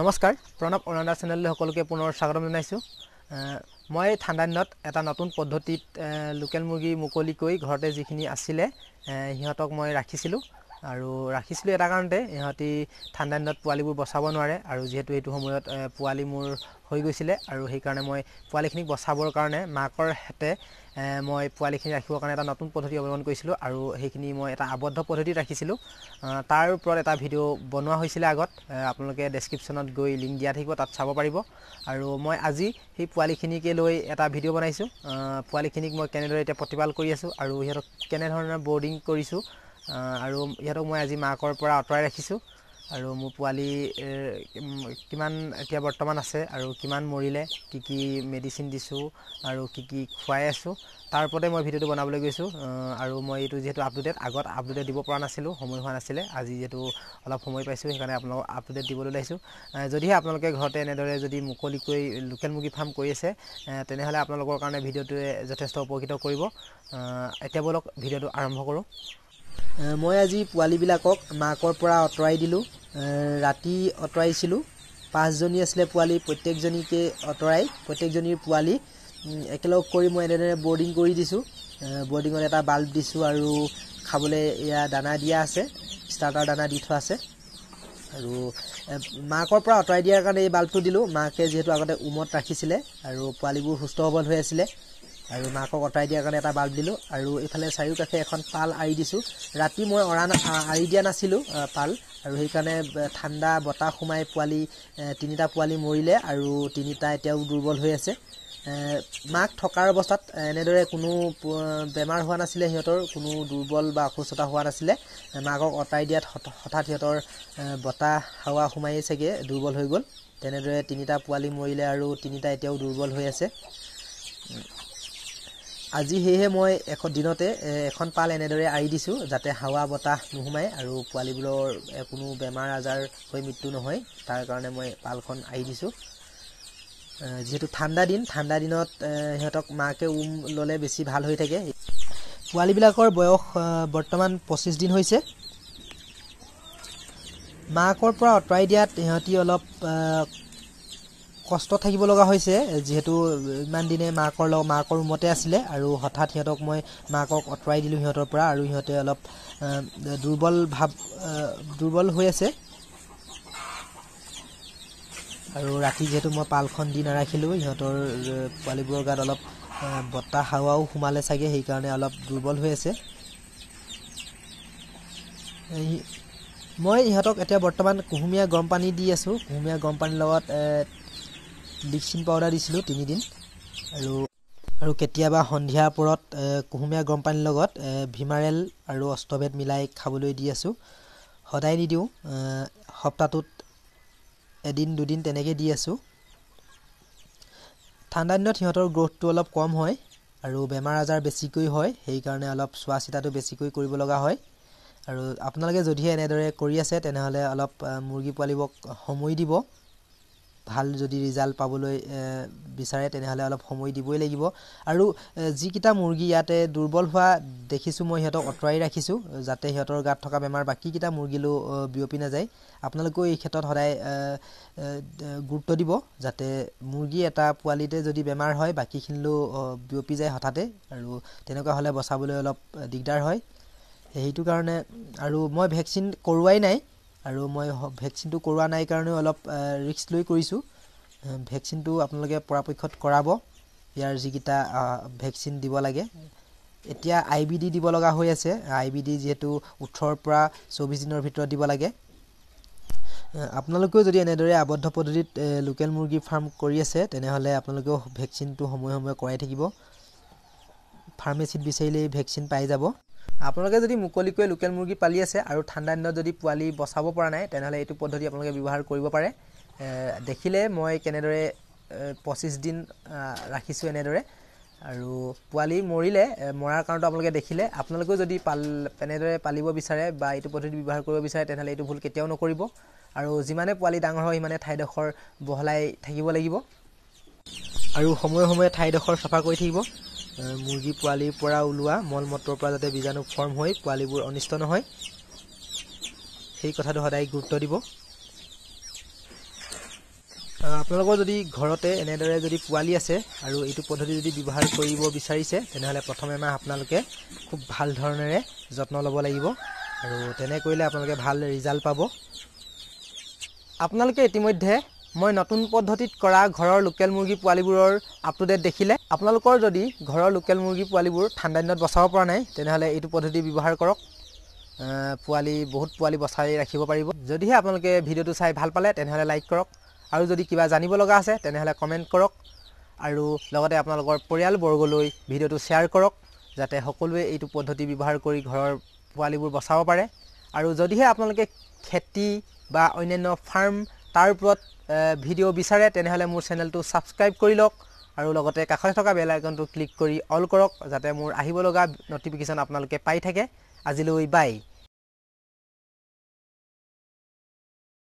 নমস্কাৰ প্ৰণৱ অৰুণাচল চেনেললৈ সকলোকে পুনৰ স্বাগতম জনাইছোঁ মই ঠাণ্ডা দিনত এটা নতুন পদ্ধতিত লোকেল মুৰ্গী মুকলিকৈ ঘৰতে যিখিনি আছিলে সিহঁতক মই ৰাখিছিলোঁ আৰু ৰাখিছিলোঁ এটা কাৰণতে ইহঁতি ঠাণ্ডা দিনত পোৱালিবোৰ বচাব নোৱাৰে আৰু যিহেতু এইটো সময়ত পোৱালি মোৰ হৈ গৈছিলে আৰু সেইকাৰণে মই পোৱালিখিনিক বচাবৰ কাৰণে মাকৰ হাতে মই পোৱালিখিনি ৰাখিবৰ কাৰণে এটা নতুন পদ্ধতি অৱলম্বন কৰিছিলোঁ আৰু সেইখিনি মই এটা আবদ্ধ পদ্ধতিত ৰাখিছিলোঁ তাৰ ওপৰত এটা ভিডিঅ' বনোৱা হৈছিলে আগত আপোনালোকে ডেছক্ৰিপশ্যনত গৈ লিংক দিয়া থাকিব তাত চাব পাৰিব আৰু মই আজি সেই পোৱালিখিনিকে লৈ এটা ভিডিঅ' বনাইছোঁ পোৱালিখিনিক মই কেনেদৰে এতিয়া প্ৰতিপাল কৰি আছোঁ আৰু সিহঁতক কেনেধৰণে ব'ৰ্ডিং কৰিছোঁ আৰু ইহঁতক মই আজি মাকৰ পৰা আঁতৰাই ৰাখিছোঁ আৰু মোৰ পোৱালি কিমান এতিয়া বৰ্তমান আছে আৰু কিমান মৰিলে কি কি মেডিচিন দিছোঁ আৰু কি কি খুৱাই আছোঁ তাৰ ওপৰতে মই ভিডিঅ'টো বনাবলৈ গৈছোঁ আৰু মই এইটো যিহেতু আপডেটেড আগত আপডেটেড দিব পৰা নাছিলোঁ সময় হোৱা নাছিলে আজি যিহেতু অলপ সময় পাইছোঁ সেইকাৰণে আপোনালোকক আপডেটেড দিবলৈ ওলাইছোঁ যদিহে আপোনালোকে ঘৰতে এনেদৰে যদি মুকলিকৈ লোকেল মুৰ্গী ফাৰ্ম কৰি আছে তেনেহ'লে আপোনালোকৰ কাৰণে ভিডিঅ'টোৱে যথেষ্ট উপকৃত কৰিব এতিয়া বলক ভিডিঅ'টো আৰম্ভ কৰোঁ মই আজি পোৱালিবিলাকক মাকৰ পৰা আঁতৰাই দিলোঁ ৰাতি আঁতৰাইছিলোঁ পাঁচজনী আছিলে পোৱালি প্ৰত্যেকজনীকে আঁতৰাই প্ৰত্যেকজনীৰ পোৱালি একেলগ কৰি মই এনেদৰে বৰ্ডিং কৰি দিছোঁ বৰ্ডিঙত এটা বাল্ব দিছোঁ আৰু খাবলৈ এয়া দানা দিয়া আছে ষ্টাৰ্টাৰ দানা দি থোৱা আছে আৰু মাকৰ পৰা আঁতৰাই দিয়াৰ কাৰণে এই বাল্বটো দিলোঁ মাকে যিহেতু আগতে উমত ৰাখিছিলে আৰু পোৱালিবোৰ সুস্থ সবল হৈ আছিলে আৰু মাকক অঁতাই দিয়াৰ কাৰণে এটা বাল্ব দিলোঁ আৰু এইফালে চাৰিওকাষে এখন পাল আঁৰি দিছোঁ ৰাতি মই অৰা আঁৰি দিয়া নাছিলোঁ পাল আৰু সেইকাৰণে ঠাণ্ডা বতাহ সোমাই পোৱালি তিনিটা পোৱালি মৰিলে আৰু তিনিটা এতিয়াও দুৰ্বল হৈ আছে মাক থকাৰ অৱস্থাত এনেদৰে কোনো বেমাৰ হোৱা নাছিলে সিহঁতৰ কোনো দুৰ্বল বা অসুস্থতা হোৱা নাছিলে মাকক অঁতাই দিয়াত হঠাৎ সিহঁতৰ বতাহ হাৱা সোমাই চাগে দুৰ্বল হৈ গ'ল তেনেদৰে তিনিটা পোৱালি মৰিলে আৰু তিনিটা এতিয়াও দুৰ্বল হৈ আছে আজি সেয়েহে মই এখন দিনতে এখন পাল এনেদৰে আৰি দিছোঁ যাতে হাৱা বতাহ নোসোমায় আৰু পোৱালিবোৰৰ কোনো বেমাৰ আজাৰ হৈ মৃত্যু নহয় তাৰ কাৰণে মই পালখন আৰি দিছোঁ যিহেতু ঠাণ্ডা দিন ঠাণ্ডা দিনত সিহঁতক মাকে উম ল'লে বেছি ভাল হৈ থাকে পোৱালিবিলাকৰ বয়স বৰ্তমান পঁচিছ দিন হৈছে মাকৰ পৰা আঁতৰাই দিয়াত সিহঁতি অলপ কষ্ট থাকিব লগা হৈছে যিহেতু ইমান দিনে মাকৰ লগ মাকৰ ৰুমতে আছিলে আৰু হঠাৎ সিহঁতক মই মাকক আঁতৰাই দিলোঁ সিহঁতৰ পৰা আৰু সিহঁতে অলপ দুৰ্বল ভাৱ দুৰ্বল হৈ আছে আৰু ৰাতি যিহেতু মই পালখন দি নাৰাখিলোঁ সিহঁতৰ পোৱালিবোৰৰ গাত অলপ বতাহ হাৱাও সোমালে চাগে সেইকাৰণে অলপ দুৰ্বল হৈ আছে মই ইহঁতক এতিয়া বৰ্তমান কুহুমীয়া গৰম পানী দি আছোঁ কুহুমীয়া গৰম পানীৰ লগত ব্লিচিং পাউডাৰ দিছিলোঁ তিনিদিন আৰু আৰু কেতিয়াবা সন্ধিয়াৰ ওপৰত কুহুমীয়া গৰম পানীৰ লগত ভীমাৰেল আৰু অষ্টভেদ মিলাই খাবলৈ দি আছোঁ সদায় নিদিওঁ সপ্তাহটোত এদিন দুদিন তেনেকৈ দি আছোঁ ঠাণ্ডা দিনত সিহঁতৰ গ্ৰ'থটো অলপ কম হয় আৰু বেমাৰ আজাৰ বেছিকৈ হয় সেইকাৰণে অলপ চোৱা চিতাটো বেছিকৈ কৰিব লগা হয় আৰু আপোনালোকে যদিহে এনেদৰে কৰি আছে তেনেহ'লে অলপ মুৰ্গী পোৱালিবক সময় দিব ভাল যদি ৰিজাল্ট পাবলৈ বিচাৰে তেনেহ'লে অলপ সময় দিবই লাগিব আৰু যিকেইটা মুৰ্গী ইয়াতে দুৰ্বল হোৱা দেখিছোঁ মই সিহঁতক আঁতৰাই ৰাখিছোঁ যাতে সিহঁতৰ গাত থকা বেমাৰ বাকীকেইটা মুৰ্গীলৈও বিয়পি নাযায় আপোনালোকেও এই ক্ষেত্ৰত সদায় গুৰুত্ব দিব যাতে মুৰ্গী এটা পোৱালিতে যদি বেমাৰ হয় বাকীখিনিলৈও বিয়পি যায় হঠাতে আৰু তেনেকুৱা হ'লে বচাবলৈ অলপ দিগদাৰ হয় সেইটো কাৰণে আৰু মই ভেকচিন কৰোৱাই নাই আৰু মই ভেকচিনটো কৰোৱা নাই কাৰণেও অলপ ৰিস্ক লৈ কৰিছোঁ ভেকচিনটো আপোনালোকে পৰাপক্ষত কৰাব ইয়াৰ যিকেইটা ভেকচিন দিব লাগে এতিয়া আই বি ডি দিব লগা হৈ আছে আই বি ডি যিহেতু ওঠৰৰ পৰা চৌব্বিছ দিনৰ ভিতৰত দিব লাগে আপোনালোকেও যদি এনেদৰে আবদ্ধ পদ্ধতিত লোকেল মুৰ্গী ফাৰ্ম কৰি আছে তেনেহ'লে আপোনালোকেও ভেকচিনটো সময়ে সময়ে কৰাই থাকিব ফাৰ্মেচিত বিচাৰিলেই ভেকচিন পাই যাব আপোনালোকে যদি মুকলিকৈ লোকেল মুৰ্গী পালি আছে আৰু ঠাণ্ডা দিনত যদি পোৱালি বচাব পৰা নাই তেনেহ'লে এইটো পদ্ধতি আপোনালোকে ব্যৱহাৰ কৰিব পাৰে দেখিলে মই কেনেদৰে পঁচিছ দিন ৰাখিছোঁ এনেদৰে আৰু পোৱালি মৰিলে মৰাৰ কাৰণটো আপোনালোকে দেখিলে আপোনালোকেও যদি পাল এনেদৰে পালিব বিচাৰে বা এইটো পদ্ধতি ব্যৱহাৰ কৰিব বিচাৰে তেনেহ'লে এইটো ভুল কেতিয়াও নকৰিব আৰু যিমানে পোৱালি ডাঙৰ হয় সিমানে ঠাইডোখৰ বহলাই থাকিব লাগিব আৰু সময়ে সময়ে ঠাইডোখৰ চাফা কৰি থাকিব মুৰ্গী পোৱালিৰ পৰা ওলোৱা মল মটৰৰ পৰা যাতে বীজাণু ফৰ্ম হৈ পোৱালিবোৰ অনিষ্ট নহয় সেই কথাটো সদায় গুৰুত্ব দিব আপোনালোকৰ যদি ঘৰতে এনেদৰে যদি পোৱালি আছে আৰু এইটো পদ্ধতি যদি ব্যৱহাৰ কৰিব বিচাৰিছে তেনেহ'লে প্ৰথম এমাহ আপোনালোকে খুব ভাল ধৰণেৰে যত্ন ল'ব লাগিব আৰু তেনে কৰিলে আপোনালোকে ভাল ৰিজাল্ট পাব আপোনালোকে ইতিমধ্যে মই নতুন পদ্ধতিত কৰা ঘৰৰ লোকেল মুৰ্গী পোৱালিবোৰৰ আপ টু ডেট দেখিলে আপোনালোকৰ যদি ঘৰৰ লোকেল মুৰ্গী পোৱালিবোৰ ঠাণ্ডা দিনত বচাব পৰা নাই তেনেহ'লে এইটো পদ্ধতি ব্যৱহাৰ কৰক পোৱালি বহুত পোৱালি বচাই ৰাখিব পাৰিব যদিহে আপোনালোকে ভিডিঅ'টো চাই ভাল পালে তেনেহ'লে লাইক কৰক আৰু যদি কিবা জানিব লগা আছে তেনেহ'লে কমেণ্ট কৰক আৰু লগতে আপোনালোকৰ পৰিয়ালবৰ্গলৈ ভিডিঅ'টো শ্বেয়াৰ কৰক যাতে সকলোৱে এইটো পদ্ধতি ব্যৱহাৰ কৰি ঘৰৰ পোৱালিবোৰ বচাব পাৰে আৰু যদিহে আপোনালোকে খেতি বা অন্যান্য ফাৰ্ম তাৰ ওপৰত ভিডিঅ' বিচাৰে তেনেহ'লে মোৰ চেনেলটো ছাবস্ক্ৰাইব কৰি লওক আৰু লগতে কাষতে থকা বেল আইকনটো ক্লিক কৰি অল কৰক যাতে মোৰ আহিব লগা নটিফিকেশ্যন আপোনালোকে পাই থাকে আজিলৈ বাই